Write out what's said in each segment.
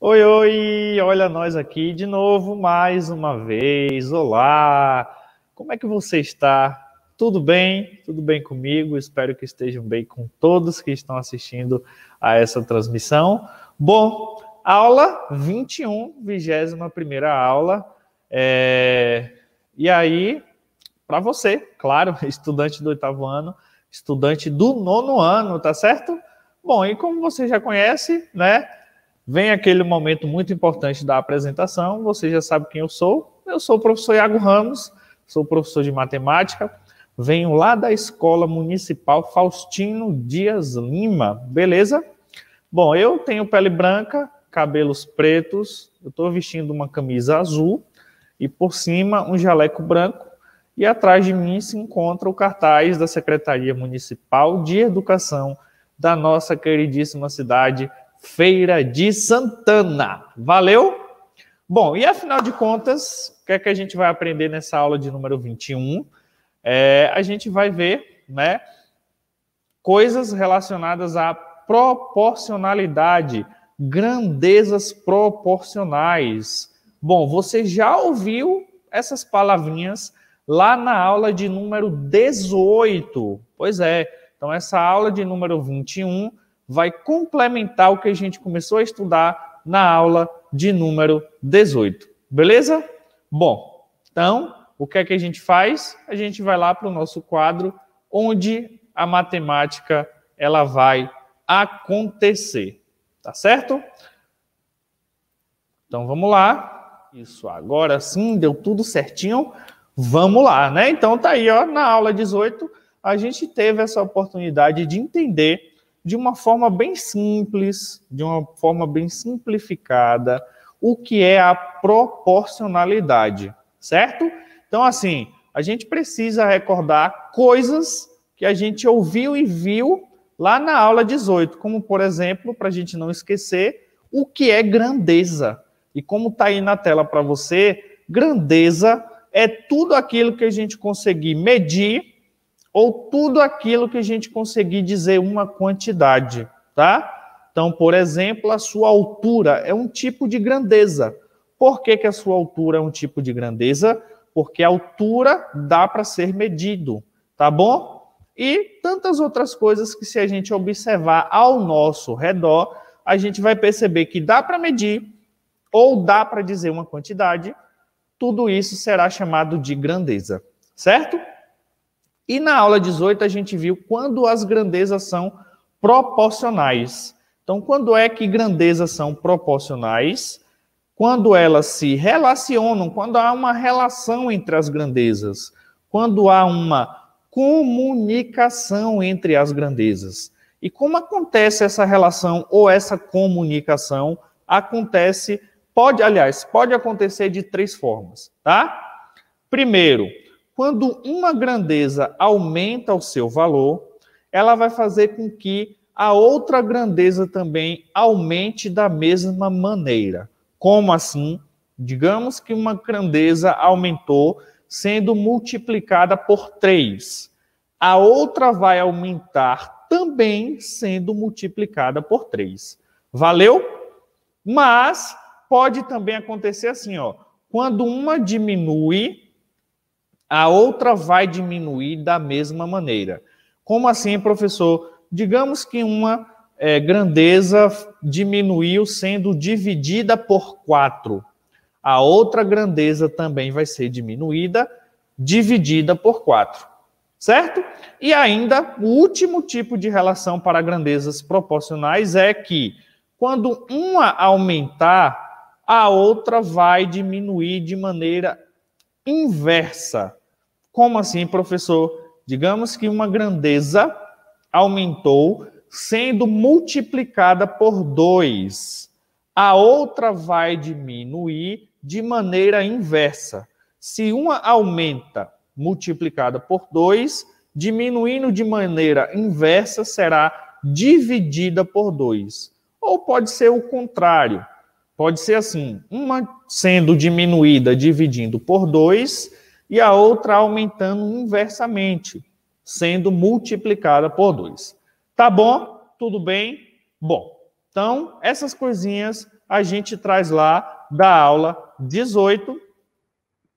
Oi, oi! Olha nós aqui de novo, mais uma vez. Olá! Como é que você está? Tudo bem? Tudo bem comigo? Espero que estejam bem com todos que estão assistindo a essa transmissão. Bom, aula 21, 21 aula. É... E aí, para você, claro, estudante do oitavo ano, estudante do nono ano, tá certo? Bom, e como você já conhece, né? Vem aquele momento muito importante da apresentação, você já sabe quem eu sou. Eu sou o professor Iago Ramos, sou professor de matemática, venho lá da Escola Municipal Faustino Dias Lima, beleza? Bom, eu tenho pele branca, cabelos pretos, eu estou vestindo uma camisa azul e por cima um jaleco branco e atrás de mim se encontra o cartaz da Secretaria Municipal de Educação da nossa queridíssima cidade Feira de Santana. Valeu? Bom, e afinal de contas, o que é que a gente vai aprender nessa aula de número 21? É, a gente vai ver, né, coisas relacionadas à proporcionalidade, grandezas proporcionais. Bom, você já ouviu essas palavrinhas lá na aula de número 18. Pois é, então essa aula de número 21 vai complementar o que a gente começou a estudar na aula de número 18. Beleza? Bom, então, o que é que a gente faz? A gente vai lá para o nosso quadro onde a matemática ela vai acontecer, tá certo? Então vamos lá. Isso, agora sim, deu tudo certinho. Vamos lá, né? Então tá aí, ó, na aula 18, a gente teve essa oportunidade de entender de uma forma bem simples, de uma forma bem simplificada, o que é a proporcionalidade, certo? Então, assim, a gente precisa recordar coisas que a gente ouviu e viu lá na aula 18, como, por exemplo, para a gente não esquecer, o que é grandeza. E como está aí na tela para você, grandeza é tudo aquilo que a gente conseguir medir ou tudo aquilo que a gente conseguir dizer uma quantidade, tá? Então, por exemplo, a sua altura é um tipo de grandeza. Por que, que a sua altura é um tipo de grandeza? Porque a altura dá para ser medido, tá bom? E tantas outras coisas que, se a gente observar ao nosso redor, a gente vai perceber que dá para medir ou dá para dizer uma quantidade, tudo isso será chamado de grandeza, certo? E na aula 18 a gente viu quando as grandezas são proporcionais. Então, quando é que grandezas são proporcionais? Quando elas se relacionam, quando há uma relação entre as grandezas, quando há uma comunicação entre as grandezas. E como acontece essa relação ou essa comunicação? Acontece, pode, aliás, pode acontecer de três formas, tá? Primeiro, quando uma grandeza aumenta o seu valor, ela vai fazer com que a outra grandeza também aumente da mesma maneira. Como assim? Digamos que uma grandeza aumentou sendo multiplicada por 3. A outra vai aumentar também sendo multiplicada por 3. Valeu? Mas pode também acontecer assim, ó. Quando uma diminui, a outra vai diminuir da mesma maneira. Como assim, professor? Digamos que uma é, grandeza diminuiu sendo dividida por quatro. A outra grandeza também vai ser diminuída, dividida por quatro. Certo? E ainda, o último tipo de relação para grandezas proporcionais é que quando uma aumentar, a outra vai diminuir de maneira inversa. Como assim, professor? Digamos que uma grandeza aumentou sendo multiplicada por 2. A outra vai diminuir de maneira inversa. Se uma aumenta multiplicada por 2, diminuindo de maneira inversa será dividida por 2. Ou pode ser o contrário. Pode ser assim, uma sendo diminuída dividindo por 2 e a outra aumentando inversamente, sendo multiplicada por 2. Tá bom? Tudo bem? Bom, então essas coisinhas a gente traz lá da aula 18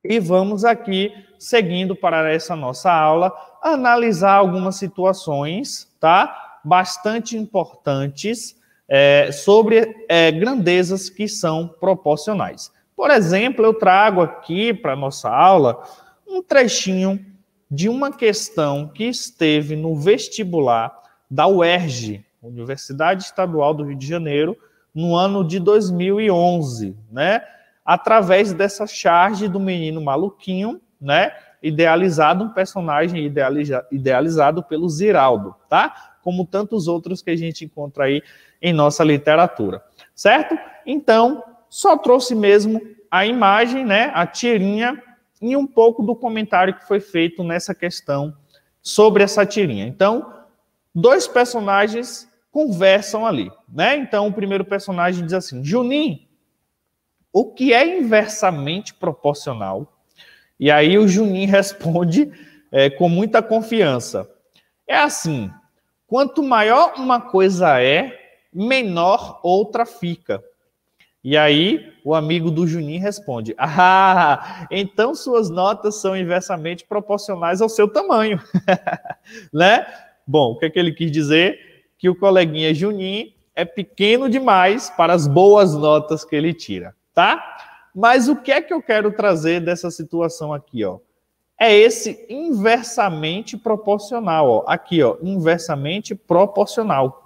e vamos aqui, seguindo para essa nossa aula, analisar algumas situações, tá? Bastante importantes é, sobre é, grandezas que são proporcionais. Por exemplo, eu trago aqui para nossa aula um trechinho de uma questão que esteve no vestibular da UERJ, Universidade Estadual do Rio de Janeiro, no ano de 2011, né? Através dessa charge do menino maluquinho, né? Idealizado, um personagem idealiza, idealizado pelo Ziraldo, tá? Como tantos outros que a gente encontra aí em nossa literatura, certo? Então, só trouxe mesmo a imagem, né? A tirinha e um pouco do comentário que foi feito nessa questão sobre essa tirinha. Então, dois personagens conversam ali, né? Então, o primeiro personagem diz assim: Juninho, o que é inversamente proporcional? E aí o Juninho responde é, com muita confiança: É assim, quanto maior uma coisa é, menor outra fica. E aí o amigo do Juninho responde: Ah, então suas notas são inversamente proporcionais ao seu tamanho, né? Bom, o que, é que ele quis dizer? Que o coleguinha Juninho é pequeno demais para as boas notas que ele tira, tá? Mas o que é que eu quero trazer dessa situação aqui, ó? É esse inversamente proporcional, ó. Aqui, ó, inversamente proporcional.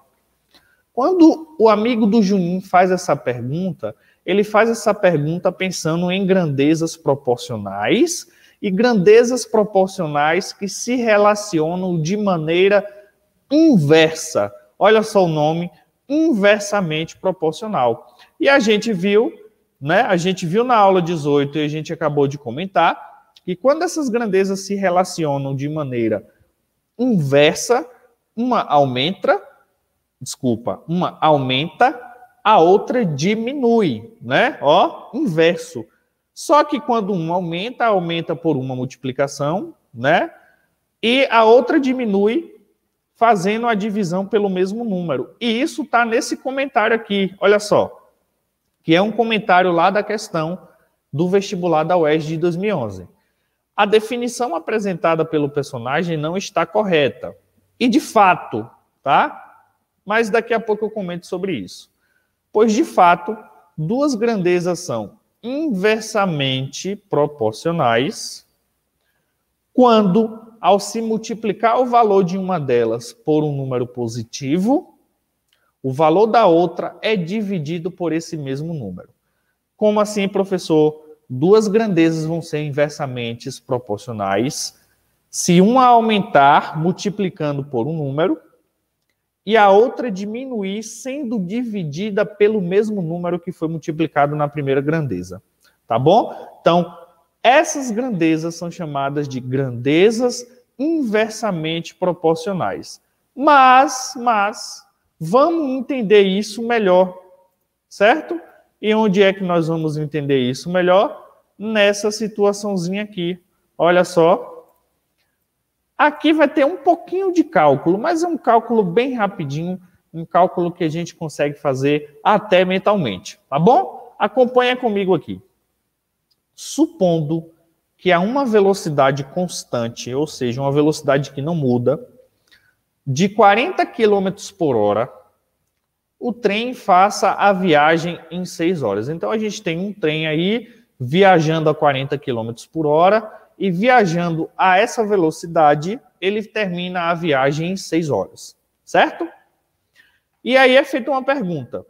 Quando o amigo do Juninho faz essa pergunta, ele faz essa pergunta pensando em grandezas proporcionais e grandezas proporcionais que se relacionam de maneira inversa. Olha só o nome, inversamente proporcional. E a gente viu, né? A gente viu na aula 18 e a gente acabou de comentar que quando essas grandezas se relacionam de maneira inversa, uma aumenta desculpa, uma aumenta, a outra diminui, né? Ó, inverso. Só que quando uma aumenta, aumenta por uma multiplicação, né? E a outra diminui fazendo a divisão pelo mesmo número. E isso está nesse comentário aqui, olha só, que é um comentário lá da questão do vestibular da UES de 2011. A definição apresentada pelo personagem não está correta. E de fato, tá? mas daqui a pouco eu comento sobre isso. Pois, de fato, duas grandezas são inversamente proporcionais quando, ao se multiplicar o valor de uma delas por um número positivo, o valor da outra é dividido por esse mesmo número. Como assim, professor? Duas grandezas vão ser inversamente proporcionais se uma aumentar multiplicando por um número e a outra diminuir, sendo dividida pelo mesmo número que foi multiplicado na primeira grandeza. Tá bom? Então, essas grandezas são chamadas de grandezas inversamente proporcionais. Mas, mas, vamos entender isso melhor, certo? E onde é que nós vamos entender isso melhor? Nessa situaçãozinha aqui. Olha só, Aqui vai ter um pouquinho de cálculo, mas é um cálculo bem rapidinho, um cálculo que a gente consegue fazer até mentalmente, tá bom? Acompanha comigo aqui. Supondo que a uma velocidade constante, ou seja, uma velocidade que não muda, de 40 km por hora, o trem faça a viagem em 6 horas. Então a gente tem um trem aí viajando a 40 km por hora, e viajando a essa velocidade, ele termina a viagem em 6 horas, certo? E aí é feita uma pergunta.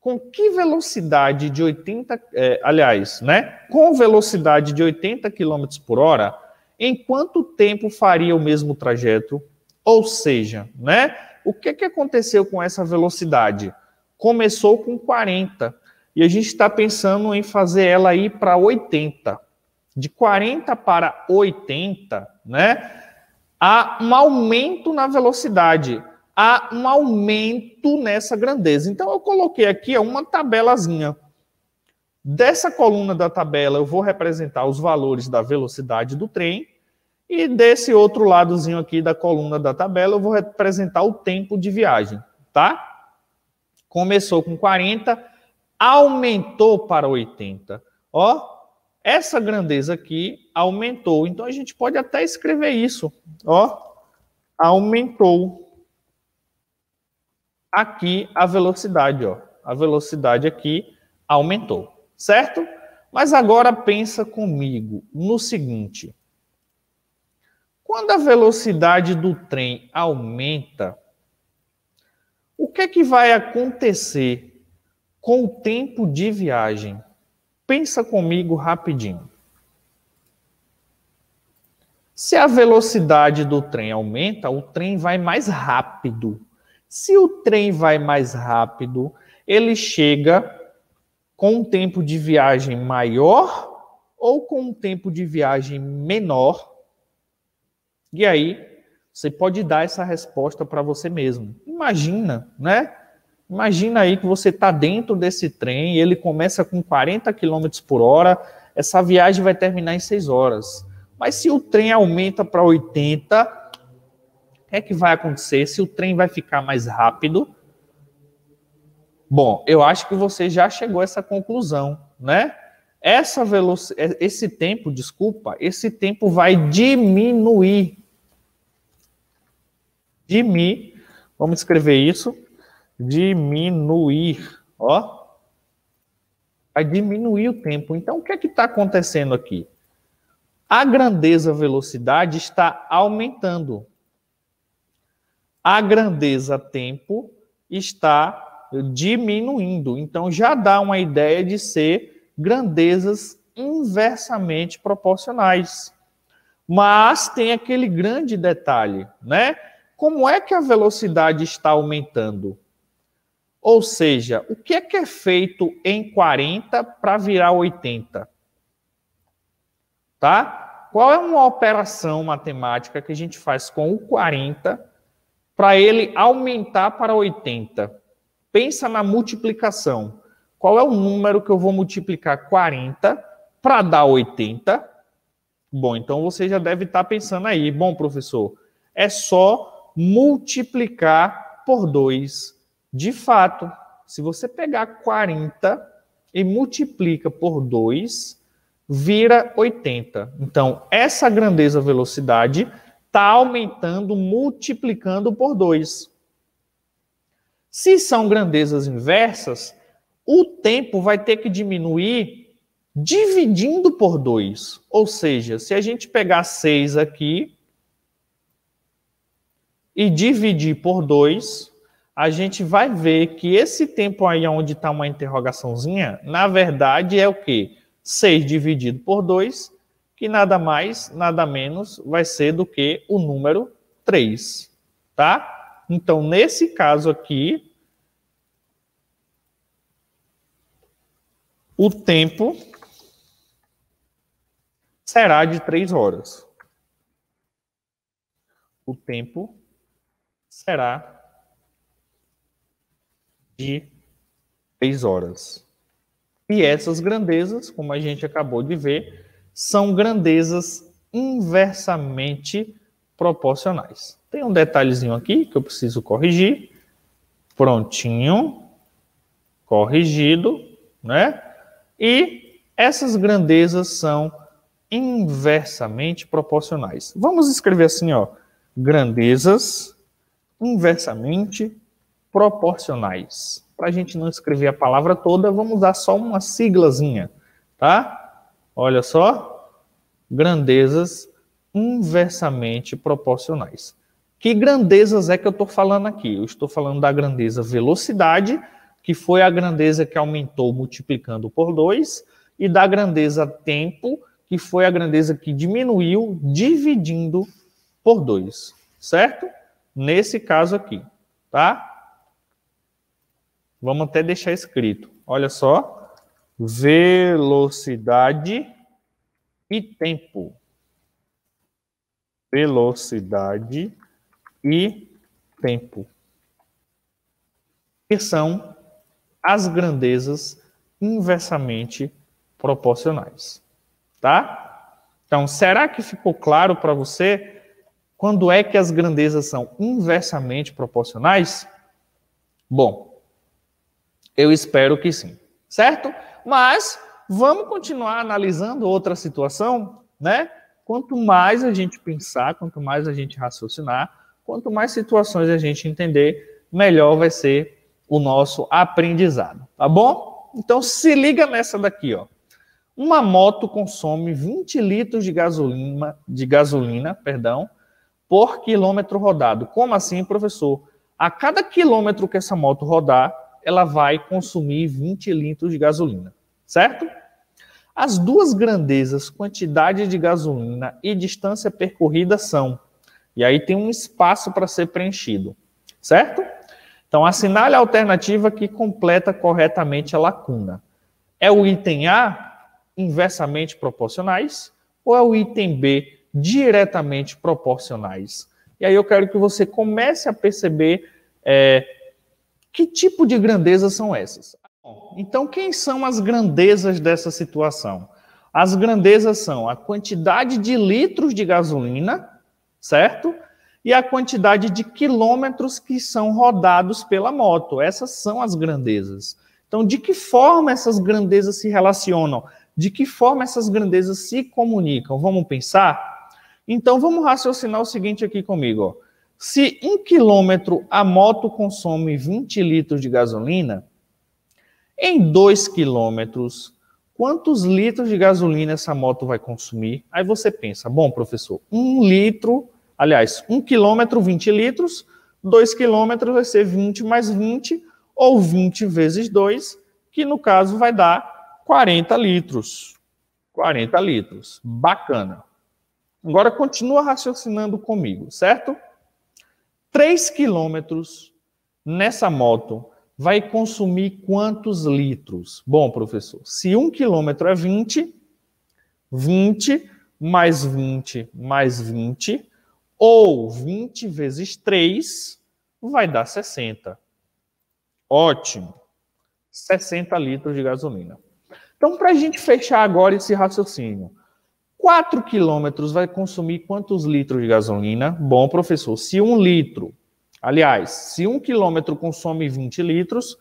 Com que velocidade de 80, é, aliás, né? Com velocidade de 80 km por hora, em quanto tempo faria o mesmo trajeto? Ou seja, né? O que, é que aconteceu com essa velocidade? Começou com 40 e a gente está pensando em fazer ela ir para 80 de 40 para 80, né? Há um aumento na velocidade, há um aumento nessa grandeza. Então eu coloquei aqui uma tabelazinha. Dessa coluna da tabela eu vou representar os valores da velocidade do trem e desse outro ladozinho aqui da coluna da tabela eu vou representar o tempo de viagem, tá? Começou com 40, aumentou para 80. Ó, essa grandeza aqui aumentou. Então a gente pode até escrever isso, ó, aumentou aqui a velocidade, ó. A velocidade aqui aumentou, certo? Mas agora pensa comigo no seguinte. Quando a velocidade do trem aumenta, o que é que vai acontecer com o tempo de viagem? Pensa comigo rapidinho. Se a velocidade do trem aumenta, o trem vai mais rápido. Se o trem vai mais rápido, ele chega com um tempo de viagem maior ou com um tempo de viagem menor. E aí, você pode dar essa resposta para você mesmo. Imagina, né? Imagina aí que você está dentro desse trem, ele começa com 40 km por hora, essa viagem vai terminar em 6 horas. Mas se o trem aumenta para 80, o que é que vai acontecer? Se o trem vai ficar mais rápido? Bom, eu acho que você já chegou a essa conclusão, né? Essa velocidade, é, esse tempo, desculpa, esse tempo vai diminuir. Diminuir. Vamos escrever isso diminuir, ó. Vai diminuir o tempo. Então, o que é que está acontecendo aqui? A grandeza velocidade está aumentando. A grandeza tempo está diminuindo. Então, já dá uma ideia de ser grandezas inversamente proporcionais. Mas tem aquele grande detalhe, né? Como é que a velocidade está aumentando? Ou seja, o que é que é feito em 40 para virar 80? Tá? Qual é uma operação matemática que a gente faz com o 40 para ele aumentar para 80? Pensa na multiplicação. Qual é o número que eu vou multiplicar 40 para dar 80? Bom, então você já deve estar tá pensando aí, bom professor, é só multiplicar por 2 de fato, se você pegar 40 e multiplica por 2, vira 80. Então, essa grandeza velocidade está aumentando, multiplicando por 2. Se são grandezas inversas, o tempo vai ter que diminuir dividindo por 2. Ou seja, se a gente pegar 6 aqui e dividir por 2, a gente vai ver que esse tempo aí onde está uma interrogaçãozinha, na verdade é o quê? 6 dividido por 2, que nada mais, nada menos vai ser do que o número 3, tá? Então, nesse caso aqui, o tempo será de 3 horas. O tempo será de três horas. E essas grandezas, como a gente acabou de ver, são grandezas inversamente proporcionais. Tem um detalhezinho aqui que eu preciso corrigir. Prontinho. Corrigido, né? E essas grandezas são inversamente proporcionais. Vamos escrever assim, ó, grandezas inversamente proporcionais. Para a gente não escrever a palavra toda, vamos usar só uma siglazinha, tá? Olha só, grandezas inversamente proporcionais. Que grandezas é que eu estou falando aqui? Eu estou falando da grandeza velocidade, que foi a grandeza que aumentou multiplicando por 2, e da grandeza tempo, que foi a grandeza que diminuiu dividindo por 2, certo? Nesse caso aqui, tá? Vamos até deixar escrito. Olha só. Velocidade e tempo. Velocidade e tempo. Que são as grandezas inversamente proporcionais. Tá? Então, será que ficou claro para você quando é que as grandezas são inversamente proporcionais? Bom, eu espero que sim, certo? Mas vamos continuar analisando outra situação, né? Quanto mais a gente pensar, quanto mais a gente raciocinar, quanto mais situações a gente entender, melhor vai ser o nosso aprendizado, tá bom? Então se liga nessa daqui, ó. Uma moto consome 20 litros de gasolina, de gasolina, perdão, por quilômetro rodado. Como assim, professor? A cada quilômetro que essa moto rodar, ela vai consumir 20 litros de gasolina, certo? As duas grandezas, quantidade de gasolina e distância percorrida são. E aí tem um espaço para ser preenchido, certo? Então assinale a alternativa que completa corretamente a lacuna. É o item A inversamente proporcionais ou é o item B diretamente proporcionais? E aí eu quero que você comece a perceber é, que tipo de grandezas são essas? Então, quem são as grandezas dessa situação? As grandezas são a quantidade de litros de gasolina, certo? E a quantidade de quilômetros que são rodados pela moto. Essas são as grandezas. Então, de que forma essas grandezas se relacionam? De que forma essas grandezas se comunicam? Vamos pensar? Então, vamos raciocinar o seguinte aqui comigo. Ó. Se um quilômetro a moto consome 20 litros de gasolina, em dois quilômetros, quantos litros de gasolina essa moto vai consumir? Aí você pensa, bom, professor, um litro, aliás, um quilômetro, 20 litros, dois quilômetros vai ser 20 mais 20, ou 20 vezes 2, que no caso vai dar 40 litros. 40 litros. Bacana. Agora continua raciocinando comigo, certo? 3 quilômetros nessa moto vai consumir quantos litros? Bom, professor, se 1 quilômetro é 20, 20 mais 20 mais 20, ou 20 vezes 3, vai dar 60. Ótimo. 60 litros de gasolina. Então, para a gente fechar agora esse raciocínio, 4 quilômetros vai consumir quantos litros de gasolina? Bom, professor, se um litro, aliás, se um quilômetro consome 20 litros,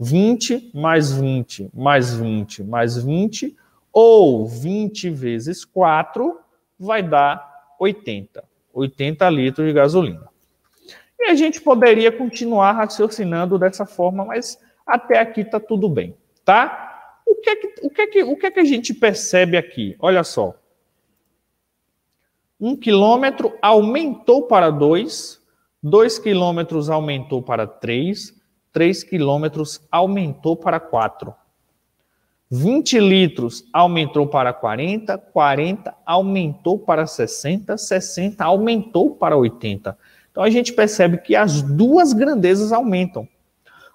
20 mais 20 mais 20 mais 20, ou 20 vezes 4 vai dar 80. 80 litros de gasolina. E a gente poderia continuar raciocinando dessa forma, mas até aqui está tudo bem, tá? O que, é que, o, que é que, o que é que a gente percebe aqui? Olha só. Um quilômetro aumentou para dois, dois quilômetros aumentou para três, três quilômetros aumentou para quatro. 20 litros aumentou para 40, 40 aumentou para 60, 60 aumentou para 80. Então a gente percebe que as duas grandezas aumentam.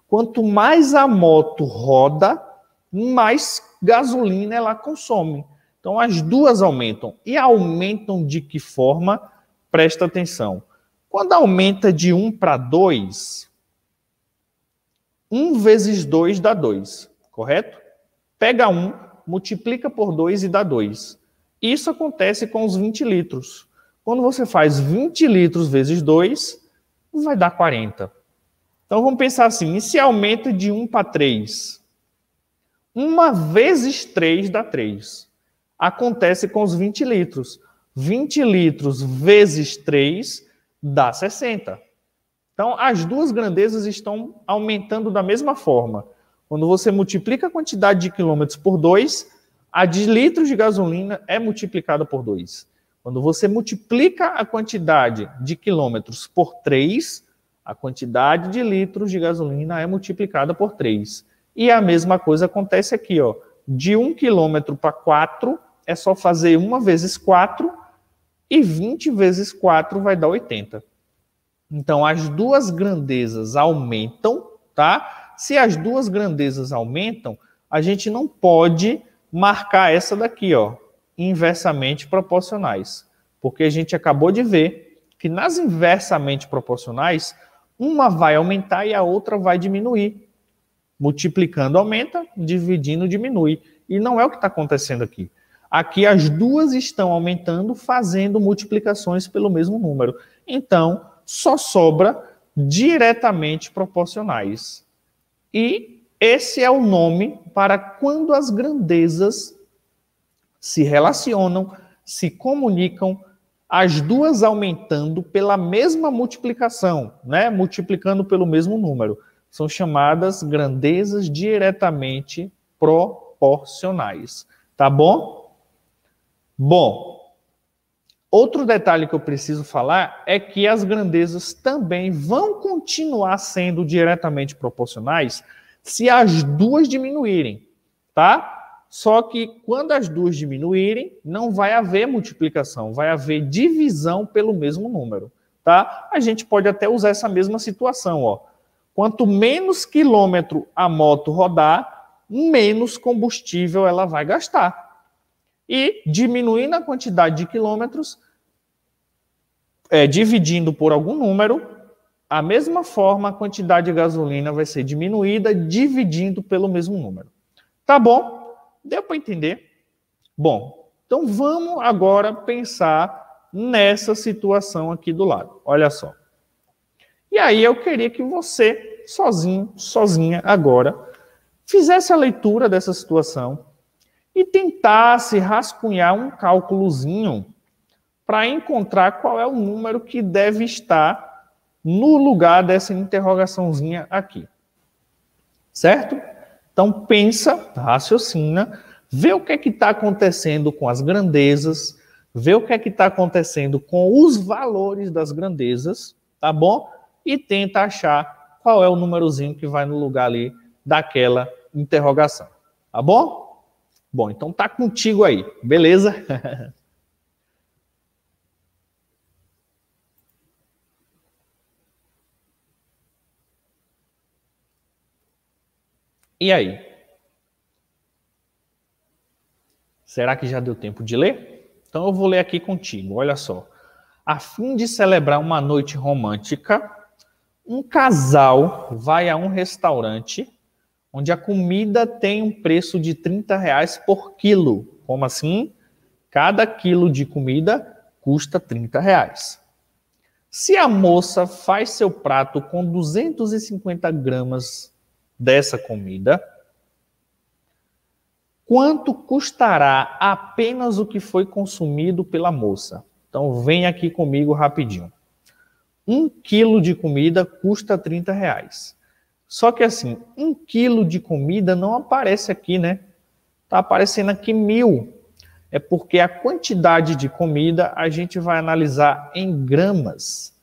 Quanto mais a moto roda, mais gasolina ela consome. Então, as duas aumentam. E aumentam de que forma? Presta atenção. Quando aumenta de 1 para 2, 1 vezes 2 dá 2, correto? Pega 1, multiplica por 2 e dá 2. Isso acontece com os 20 litros. Quando você faz 20 litros vezes 2, vai dar 40. Então vamos pensar assim: e se aumenta de 1 para 3? 1 vezes 3 dá 3 acontece com os 20 litros. 20 litros vezes 3 dá 60. Então, as duas grandezas estão aumentando da mesma forma. Quando você multiplica a quantidade de quilômetros por 2, a de litros de gasolina é multiplicada por 2. Quando você multiplica a quantidade de quilômetros por 3, a quantidade de litros de gasolina é multiplicada por 3. E a mesma coisa acontece aqui, ó. De 1 quilômetro para 4, é só fazer 1 vezes 4 e 20 vezes 4 vai dar 80. Então, as duas grandezas aumentam, tá? Se as duas grandezas aumentam, a gente não pode marcar essa daqui, ó, inversamente proporcionais. Porque a gente acabou de ver que nas inversamente proporcionais, uma vai aumentar e a outra vai diminuir. Multiplicando aumenta, dividindo diminui. E não é o que está acontecendo aqui. Aqui as duas estão aumentando, fazendo multiplicações pelo mesmo número. Então, só sobra diretamente proporcionais. E esse é o nome para quando as grandezas se relacionam, se comunicam, as duas aumentando pela mesma multiplicação, né? multiplicando pelo mesmo número. São chamadas grandezas diretamente proporcionais. Tá bom? Bom, outro detalhe que eu preciso falar é que as grandezas também vão continuar sendo diretamente proporcionais se as duas diminuírem, tá? Só que quando as duas diminuírem, não vai haver multiplicação, vai haver divisão pelo mesmo número, tá? A gente pode até usar essa mesma situação, ó. Quanto menos quilômetro a moto rodar, menos combustível ela vai gastar e diminuindo a quantidade de quilômetros, é, dividindo por algum número, a mesma forma a quantidade de gasolina vai ser diminuída, dividindo pelo mesmo número. Tá bom? Deu para entender? Bom, então vamos agora pensar nessa situação aqui do lado. Olha só. E aí eu queria que você, sozinho, sozinha agora, fizesse a leitura dessa situação, e tentasse rascunhar um cálculozinho para encontrar qual é o número que deve estar no lugar dessa interrogaçãozinha aqui. Certo? Então pensa, raciocina, vê o que é que está acontecendo com as grandezas, vê o que é que está acontecendo com os valores das grandezas, tá bom? E tenta achar qual é o númerozinho que vai no lugar ali daquela interrogação, tá bom? Bom, então tá contigo aí, beleza? e aí? Será que já deu tempo de ler? Então eu vou ler aqui contigo, olha só. A fim de celebrar uma noite romântica, um casal vai a um restaurante onde a comida tem um preço de 30 reais por quilo. Como assim? Cada quilo de comida custa 30 reais. Se a moça faz seu prato com 250 gramas dessa comida, quanto custará apenas o que foi consumido pela moça? Então vem aqui comigo rapidinho. Um quilo de comida custa 30 reais. Só que assim, um quilo de comida não aparece aqui, né? Tá aparecendo aqui mil. É porque a quantidade de comida a gente vai analisar em gramas.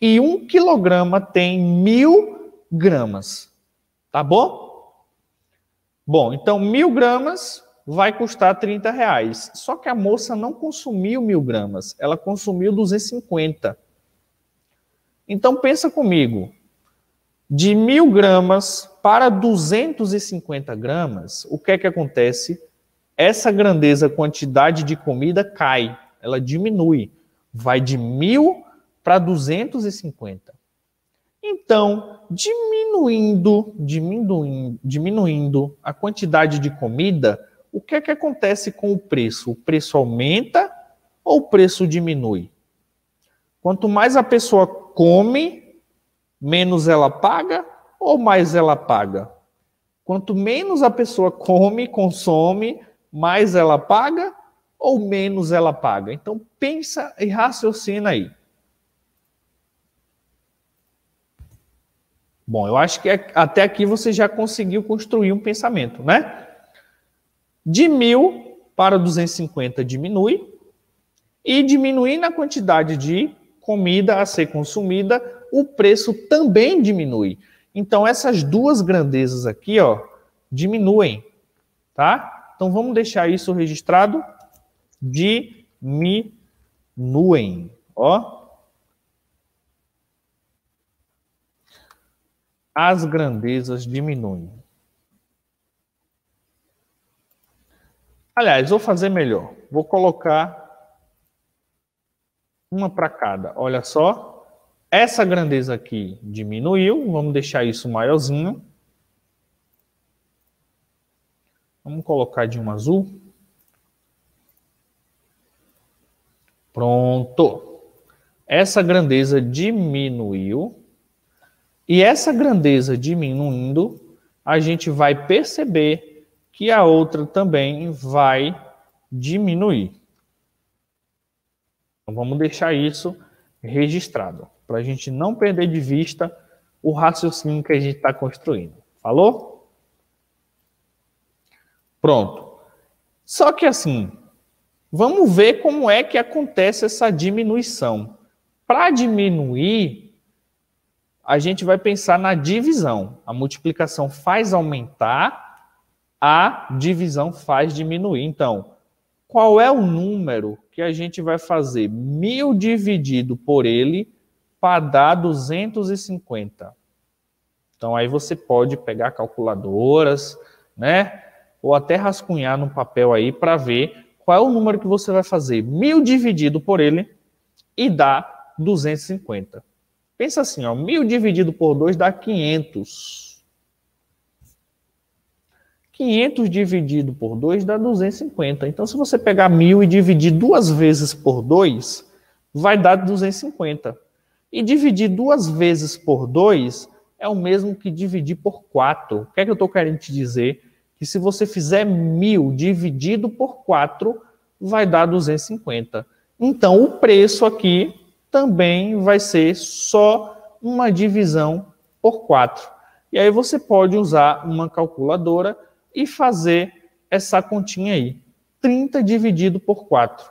E um quilograma tem mil gramas. Tá bom? Bom, então mil gramas vai custar 30 reais. Só que a moça não consumiu mil gramas, ela consumiu 250. Então pensa comigo, de mil gramas para 250 gramas, o que é que acontece? Essa grandeza, quantidade de comida cai, ela diminui, vai de mil para 250. Então, diminuindo, diminuindo, diminuindo a quantidade de comida, o que é que acontece com o preço? O preço aumenta ou o preço diminui? Quanto mais a pessoa come, menos ela paga ou mais ela paga? Quanto menos a pessoa come, consome, mais ela paga ou menos ela paga? Então pensa e raciocina aí. Bom, eu acho que é, até aqui você já conseguiu construir um pensamento, né? De mil para 250 diminui, e diminuindo a quantidade de comida a ser consumida, o preço também diminui. Então essas duas grandezas aqui, ó, diminuem, tá? Então vamos deixar isso registrado. Diminuem, ó. As grandezas diminuem. Aliás, vou fazer melhor. Vou colocar uma para cada. Olha só. Essa grandeza aqui diminuiu, vamos deixar isso maiorzinho. Vamos colocar de um azul. Pronto. Essa grandeza diminuiu. E essa grandeza diminuindo, a gente vai perceber que a outra também vai diminuir. Então, vamos deixar isso registrado para a gente não perder de vista o raciocínio que a gente está construindo. Falou? Pronto. Só que assim, vamos ver como é que acontece essa diminuição. Para diminuir, a gente vai pensar na divisão. A multiplicação faz aumentar, a divisão faz diminuir. Então, qual é o número que a gente vai fazer mil dividido por ele para dar 250. Então aí você pode pegar calculadoras, né? Ou até rascunhar no papel aí para ver qual é o número que você vai fazer. Mil dividido por ele e dá 250. Pensa assim, ó, mil dividido por 2 dá 500. 500 dividido por 2 dá 250. Então, se você pegar 1.000 e dividir duas vezes por 2, vai dar 250. E dividir duas vezes por dois é o mesmo que dividir por quatro. O que é que eu estou querendo te dizer? Que se você fizer mil dividido por quatro vai dar 250. Então, o preço aqui também vai ser só uma divisão por quatro. E aí você pode usar uma calculadora e fazer essa continha aí. 30 dividido por 4.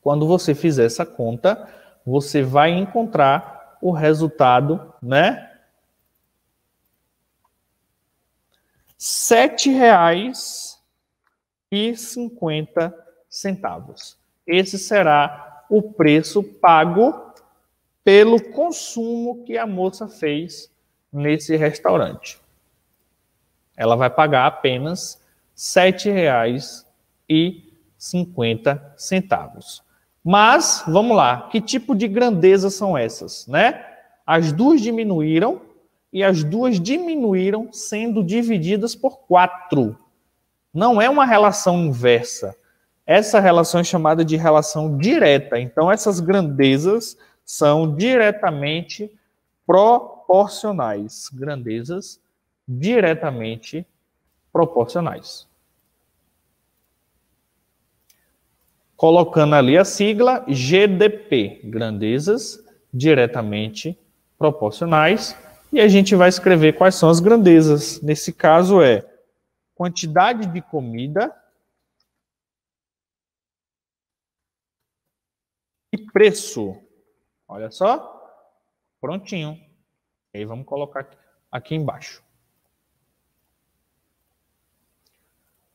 Quando você fizer essa conta, você vai encontrar o resultado, né? R$ 7,50. Esse será o preço pago pelo consumo que a moça fez nesse restaurante. Ela vai pagar apenas R$ 7,50. centavos. Mas, vamos lá, que tipo de grandeza são essas, né? As duas diminuíram e as duas diminuíram sendo divididas por quatro. Não é uma relação inversa. Essa relação é chamada de relação direta. Então, essas grandezas são diretamente proporcionais. Grandezas diretamente proporcionais. colocando ali a sigla GDP, grandezas diretamente proporcionais, e a gente vai escrever quais são as grandezas. Nesse caso é quantidade de comida e preço. Olha só. Prontinho. E aí vamos colocar aqui, aqui embaixo.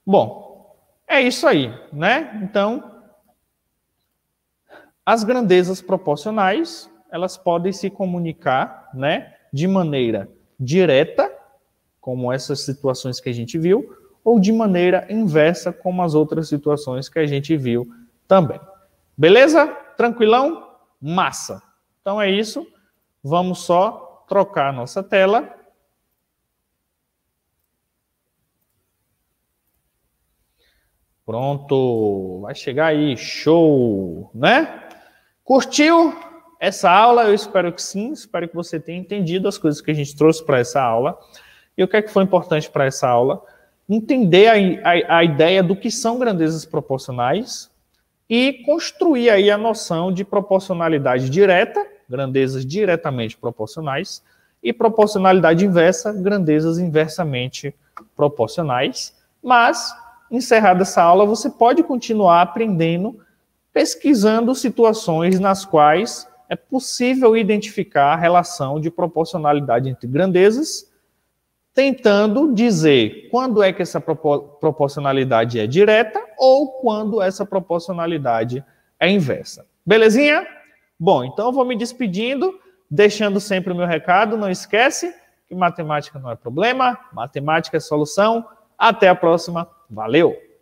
Bom, é isso aí, né? Então, as grandezas proporcionais, elas podem se comunicar, né, de maneira direta, como essas situações que a gente viu, ou de maneira inversa, como as outras situações que a gente viu também. Beleza? Tranquilão? Massa. Então é isso. Vamos só trocar a nossa tela. Pronto, vai chegar aí, show, né? Curtiu essa aula? Eu espero que sim, espero que você tenha entendido as coisas que a gente trouxe para essa aula. E o que é que foi importante para essa aula? Entender a, a, a ideia do que são grandezas proporcionais e construir aí a noção de proporcionalidade direta, grandezas diretamente proporcionais, e proporcionalidade inversa, grandezas inversamente proporcionais. Mas, encerrada essa aula, você pode continuar aprendendo pesquisando situações nas quais é possível identificar a relação de proporcionalidade entre grandezas, tentando dizer quando é que essa proporcionalidade é direta ou quando essa proporcionalidade é inversa. Belezinha? Bom, então eu vou me despedindo, deixando sempre o meu recado. Não esquece que matemática não é problema, matemática é solução. Até a próxima. Valeu!